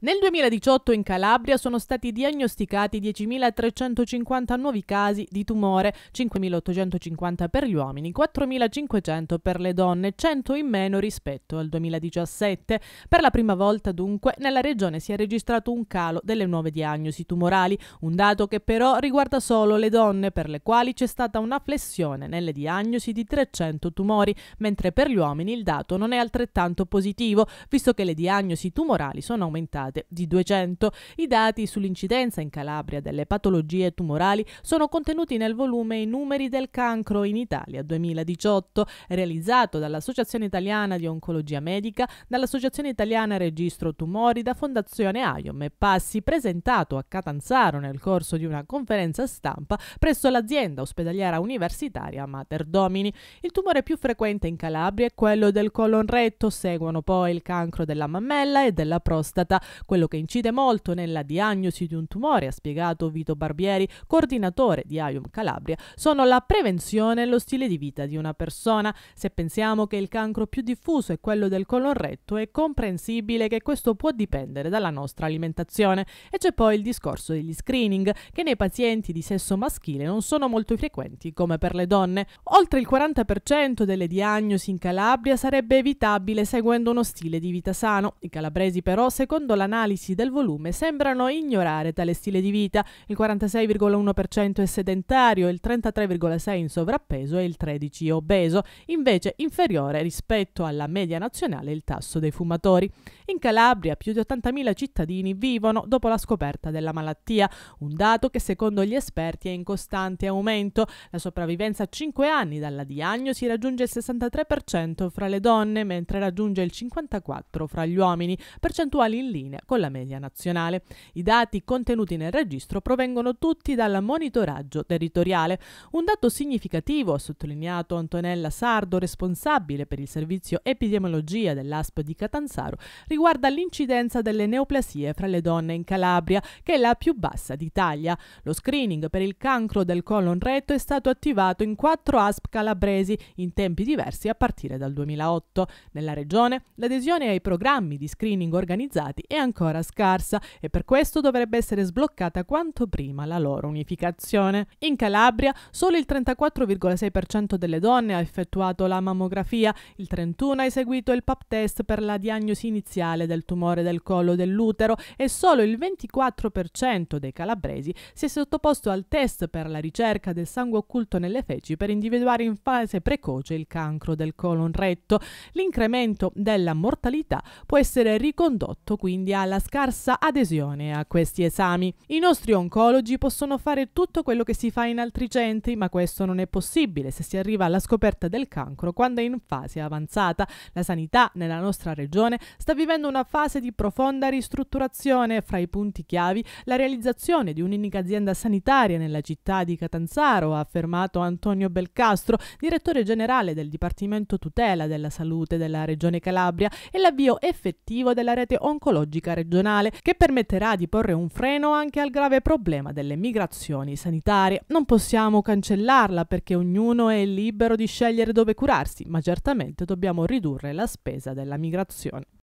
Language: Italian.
Nel 2018 in Calabria sono stati diagnosticati 10.350 nuovi casi di tumore, 5.850 per gli uomini, 4.500 per le donne, 100 in meno rispetto al 2017. Per la prima volta dunque nella regione si è registrato un calo delle nuove diagnosi tumorali, un dato che però riguarda solo le donne per le quali c'è stata una flessione nelle diagnosi di 300 tumori, mentre per gli uomini il dato non è altrettanto positivo, visto che le diagnosi tumorali sono aumentate aumentate di 200. I dati sull'incidenza in Calabria delle patologie tumorali sono contenuti nel volume I numeri del cancro in Italia 2018, realizzato dall'Associazione Italiana di Oncologia Medica, dall'Associazione Italiana Registro Tumori, da Fondazione Aiom e Passi, presentato a Catanzaro nel corso di una conferenza stampa presso l'azienda ospedaliera universitaria Mater Domini. Il tumore più frequente in Calabria è quello del colon retto, seguono poi il cancro della mammella e della prostata quello che incide molto nella diagnosi di un tumore, ha spiegato Vito Barbieri, coordinatore di IUM Calabria, sono la prevenzione e lo stile di vita di una persona. Se pensiamo che il cancro più diffuso è quello del colon retto, è comprensibile che questo può dipendere dalla nostra alimentazione. E c'è poi il discorso degli screening, che nei pazienti di sesso maschile non sono molto frequenti come per le donne. Oltre il 40% delle diagnosi in Calabria sarebbe evitabile seguendo uno stile di vita sano. I calabresi però, secondo la analisi del volume sembrano ignorare tale stile di vita. Il 46,1% è sedentario, il 33,6% in sovrappeso e il 13% obeso, invece inferiore rispetto alla media nazionale il tasso dei fumatori. In Calabria più di 80.000 cittadini vivono dopo la scoperta della malattia, un dato che secondo gli esperti è in costante aumento. La sopravvivenza a 5 anni dalla diagnosi raggiunge il 63% fra le donne, mentre raggiunge il 54% fra gli uomini, percentuali in linea linea con la media nazionale. I dati contenuti nel registro provengono tutti dal monitoraggio territoriale. Un dato significativo, ha sottolineato Antonella Sardo, responsabile per il servizio epidemiologia dell'ASP di Catanzaro, riguarda l'incidenza delle neoplasie fra le donne in Calabria, che è la più bassa d'Italia. Lo screening per il cancro del colon retto è stato attivato in quattro ASP calabresi in tempi diversi a partire dal 2008. Nella regione l'adesione ai programmi di screening organizzati è ancora ancora scarsa e per questo dovrebbe essere sbloccata quanto prima la loro unificazione. In Calabria solo il 34,6% delle donne ha effettuato la mammografia, il 31% ha eseguito il pap test per la diagnosi iniziale del tumore del collo dell'utero e solo il 24% dei calabresi si è sottoposto al test per la ricerca del sangue occulto nelle feci per individuare in fase precoce il cancro del colon retto. L'incremento della mortalità può essere ricondotto quindi a ha la scarsa adesione a questi esami. I nostri oncologi possono fare tutto quello che si fa in altri centri, ma questo non è possibile se si arriva alla scoperta del cancro quando è in fase avanzata. La sanità nella nostra regione sta vivendo una fase di profonda ristrutturazione, fra i punti chiavi la realizzazione di un'unica azienda sanitaria nella città di Catanzaro, ha affermato Antonio Belcastro, direttore generale del Dipartimento Tutela della Salute della Regione Calabria, e l'avvio effettivo della rete oncologica politica regionale che permetterà di porre un freno anche al grave problema delle migrazioni sanitarie. Non possiamo cancellarla perché ognuno è libero di scegliere dove curarsi, ma certamente dobbiamo ridurre la spesa della migrazione.